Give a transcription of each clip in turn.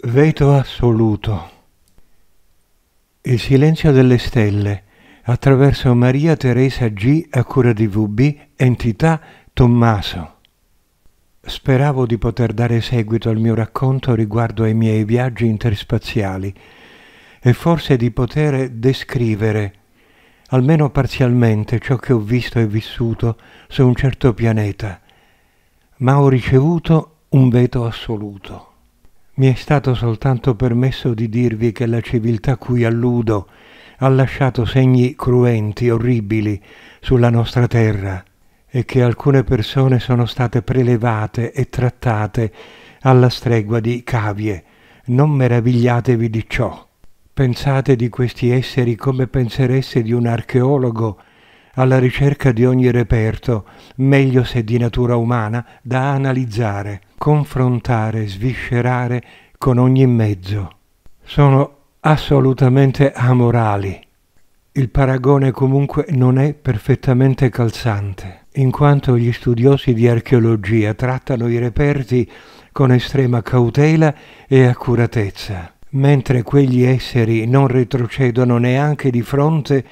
Veto assoluto. Il silenzio delle stelle attraverso Maria Teresa G. a cura di VB, entità Tommaso. Speravo di poter dare seguito al mio racconto riguardo ai miei viaggi interspaziali e forse di poter descrivere, almeno parzialmente, ciò che ho visto e vissuto su un certo pianeta, ma ho ricevuto un veto assoluto. Mi è stato soltanto permesso di dirvi che la civiltà cui alludo ha lasciato segni cruenti, orribili, sulla nostra terra e che alcune persone sono state prelevate e trattate alla stregua di cavie. Non meravigliatevi di ciò. Pensate di questi esseri come pensereste di un archeologo alla ricerca di ogni reperto, meglio se di natura umana, da analizzare, confrontare, sviscerare con ogni mezzo. Sono assolutamente amorali. Il paragone comunque non è perfettamente calzante, in quanto gli studiosi di archeologia trattano i reperti con estrema cautela e accuratezza, mentre quegli esseri non retrocedono neanche di fronte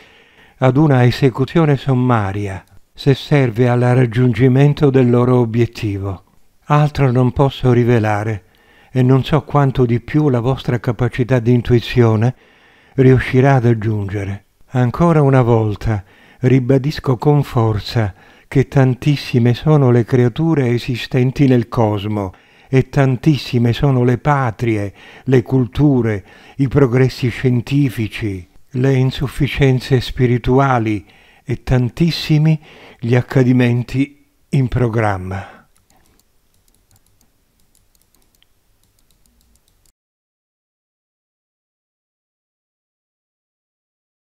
ad una esecuzione sommaria se serve al raggiungimento del loro obiettivo. Altro non posso rivelare e non so quanto di più la vostra capacità di intuizione riuscirà ad aggiungere. Ancora una volta ribadisco con forza che tantissime sono le creature esistenti nel cosmo e tantissime sono le patrie, le culture, i progressi scientifici, le insufficienze spirituali e tantissimi gli accadimenti in programma.